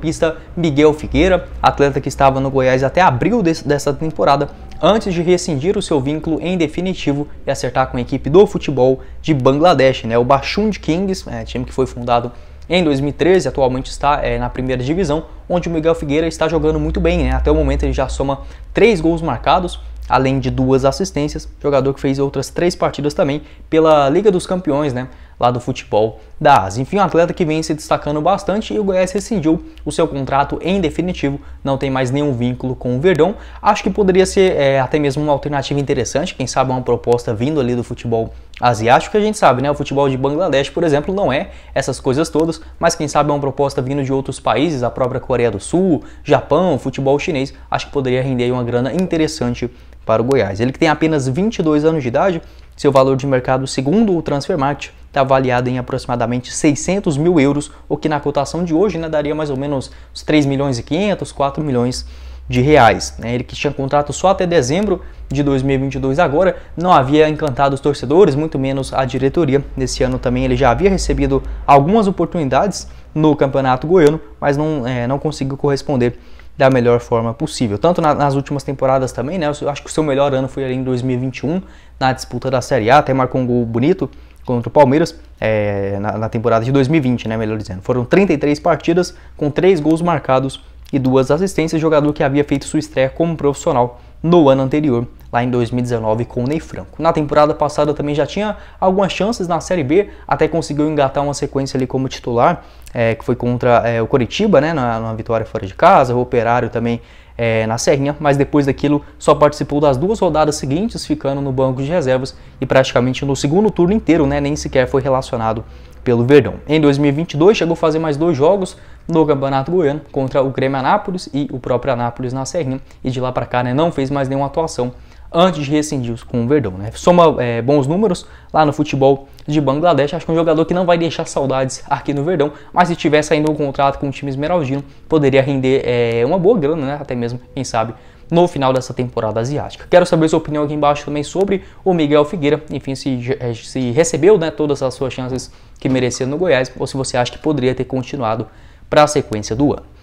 Pista Miguel Figueira, atleta que estava no Goiás até abril dessa temporada, antes de rescindir o seu vínculo em definitivo e acertar com a equipe do futebol de Bangladesh, né? o Bashund Kings, é, time que foi fundado em 2013, atualmente está é, na primeira divisão, onde o Miguel Figueira está jogando muito bem. Né? Até o momento ele já soma três gols marcados, além de duas assistências, jogador que fez outras três partidas também pela Liga dos Campeões, né? lá do futebol da Ásia. Enfim, um atleta que vem se destacando bastante e o Goiás rescindiu o seu contrato em definitivo, não tem mais nenhum vínculo com o Verdão. Acho que poderia ser é, até mesmo uma alternativa interessante, quem sabe uma proposta vindo ali do futebol asiático, que a gente sabe, né? O futebol de Bangladesh, por exemplo, não é essas coisas todas, mas quem sabe uma proposta vindo de outros países, a própria Coreia do Sul, Japão, futebol chinês, acho que poderia render uma grana interessante para o Goiás. Ele que tem apenas 22 anos de idade, seu valor de mercado, segundo o Transfermarkt, está avaliado em aproximadamente 600 mil euros, o que na cotação de hoje né, daria mais ou menos uns 3 milhões e 500, 4 milhões de reais. Né? Ele que tinha contrato só até dezembro de 2022 agora, não havia encantado os torcedores, muito menos a diretoria. Nesse ano também ele já havia recebido algumas oportunidades no Campeonato Goiano, mas não, é, não conseguiu corresponder da melhor forma possível. Tanto na, nas últimas temporadas também, né? Eu acho que o seu melhor ano foi ali em 2021, na disputa da Série A, até marcou um gol bonito contra o Palmeiras é, na, na, temporada de 2020, né? Melhor dizendo. Foram 33 partidas com 3 gols marcados e duas assistências, jogador que havia feito sua estreia como profissional no ano anterior lá em 2019 com o Ney Franco. Na temporada passada também já tinha algumas chances na Série B, até conseguiu engatar uma sequência ali como titular, é, que foi contra é, o Coritiba, né, na, na, vitória fora de casa, o Operário também é, na Serrinha, mas depois daquilo só participou das duas rodadas seguintes, ficando no banco de reservas e praticamente no segundo turno inteiro, né, nem sequer foi relacionado pelo Verdão. Em 2022 chegou a fazer mais dois jogos no Campeonato Goiano contra o Grêmio Anápolis e o próprio Anápolis na Serrinha e de lá para cá né, não fez mais nenhuma atuação antes de rescindir com o Verdão. Né? Soma é, bons números lá no futebol de Bangladesh. Acho que é um jogador que não vai deixar saudades aqui no Verdão, mas se tivesse saindo um contrato com o time esmeraldino, poderia render é, uma boa grana, né? até mesmo, quem sabe, no final dessa temporada asiática. Quero saber sua opinião aqui embaixo também sobre o Miguel Figueira, enfim, se, é, se recebeu né, todas as suas chances que merecia no Goiás, ou se você acha que poderia ter continuado para a sequência do ano.